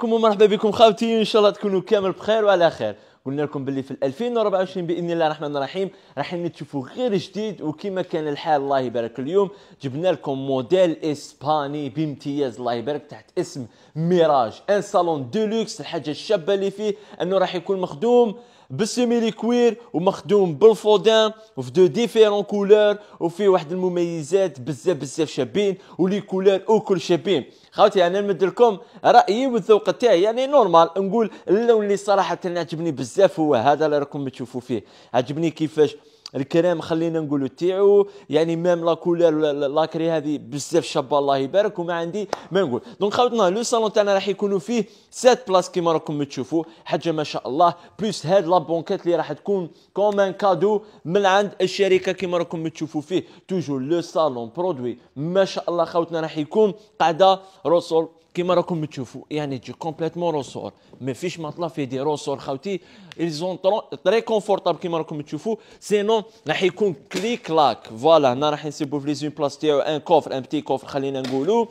بكم ومرحبا بكم خاوتي ان شاء الله تكونوا كامل بخير وعلى خير قلنا لكم باللي في 2024 باذن الله الرحمن الرحيم راح تشوفوا غير جديد وكما كان الحال الله يبارك اليوم جبنا لكم موديل اسباني بامتياز الله يبارك تحت اسم ميراج ان صالون لوكس الحاجه الشابه اللي فيه انه راح يكون مخدوم بالسيميلي كوير ومخدوم بالفودان وفي دو ديفيرون كولور وفي واحد المميزات بزاف بزاف شابين ولي كولور وكل شابين خاوتي انا نمد لكم رايي والذوق تاعي يعني نورمال نقول اللون اللي صراحه عجبني بزاف هو هذا اللي راكم تشوفوا فيه عجبني كيفاش الكلام خلينا نقولوا تاعو يعني مام لا كولير لاكري هذه بزاف شابه الله يبارك وما عندي ما نقول دونك خوتنا لو صالون تاعنا راح يكونوا فيه سات بلاص كيما راكم تشوفوا حاجه ما شاء الله بلوس هاد لا بونكيت اللي راح تكون كوم ان كادو من عند الشركه كيما راكم تشوفوا فيه توجور لو صالون برودوي ما شاء الله خوتنا راح يكون قاعده رسول كيما راكم تشوفوا يعني تجي كومبليتمون روسور ما فيش مطلع في دي روسور خاوتي ايزون تري كونفورتابل كيما راكم تشوفوا سينون راح يكون كلي كلاك فوالا هنا راح نسيبو في لي زون بلاص تاعو ان كوفر ان بتي كوفر خلينا نقولو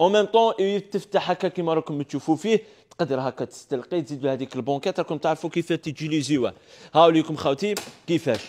او ميم طون تفتح هكا كيما راكم تشوفوا فيه تقدر هكا تستلقي تزيد هذيك البونكات راكم تعرفوا كيفاش تجي لي زيوان هاو ليكم خاوتي كيفاش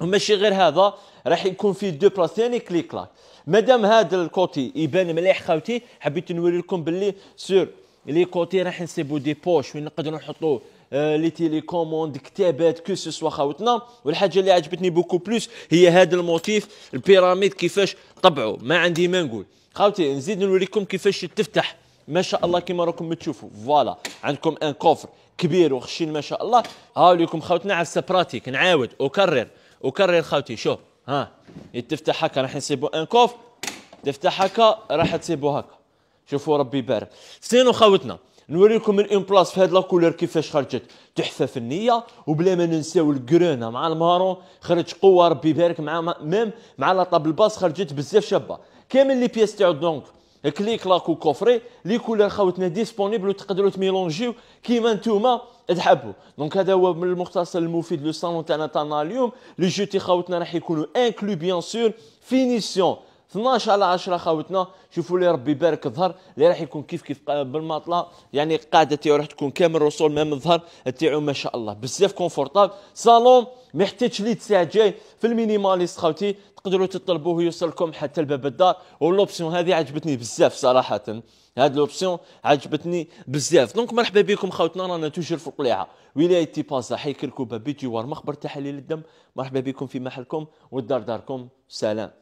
وماشي غير هذا راح يكون فيه دو بلاص ثاني كليك كلاك مادام هذا الكوتي يبان مليح خاوتي حبيت نوري لكم باللي سور لي كوتي راح نسيبو دي بوش وين نقدروا نحطوا لي تيليكوموند كتابات كو سوسوا خاوتنا والحاجه اللي عجبتني بوكو بلوس هي هذا الموتيف البيراميد كيفاش طبعوا ما عندي ما نقول خاوتي نزيد نوريكم كيفاش تفتح ما شاء الله كما راكم تشوفوا فوالا عندكم ان كوفر كبير وخشين ما شاء الله ها لكم خاوتنا على السبراتيك نعاود اكرر اكرر خاوتي شوف ها يتفتح هكا راح نسيبو ان كوفر تفتح هكا راح تسيبو هكا شوفوا ربي يبارك سينو خاوتنا نوريكم من اون بلاص في هاد لاكولور كيفاش خرجت تحفه فنيه وبلا ما ننساو الكرونه مع المارون خرج قوه ربي يبارك مع ميم مع لا طابل باس خرجت بزاف شابه كامل لي بياس تاعو دونك كليك لاكو وكوفري لي كولور خاوتنا ديسبونيبل وتقدروا تميلونجيو كيما نتوما تحبوا دونك هذا هو من المختصر المفيد لو سالون تاعنا تاعنا اليوم لي جو تي خاوتنا راح يكونوا انكلو بيان سور فينيسيون 12 على 10 خاوتنا شوفوا لي ربي يبارك الظهر اللي راح يكون كيف كيف بالماطله يعني القاعده تاعو راح تكون كامل رسول مام الظهر تاعو ما شاء الله بزاف كونفورتابل صالون ما يحتاجش لي تساع جاي في المينيماليست خاوتي تقدروا تطلبوه يوصلكم حتى لباب الدار واللوبسيون هذه عجبتني بزاف صراحه هاد لوبسيون عجبتني بزاف دونك مرحبا بكم خاوتنا رانا توجر في القليعه ولايه تيبازا حي كركوبه بيتي وار مخبر تحاليل الدم مرحبا بكم في محلكم والدار داركم سلام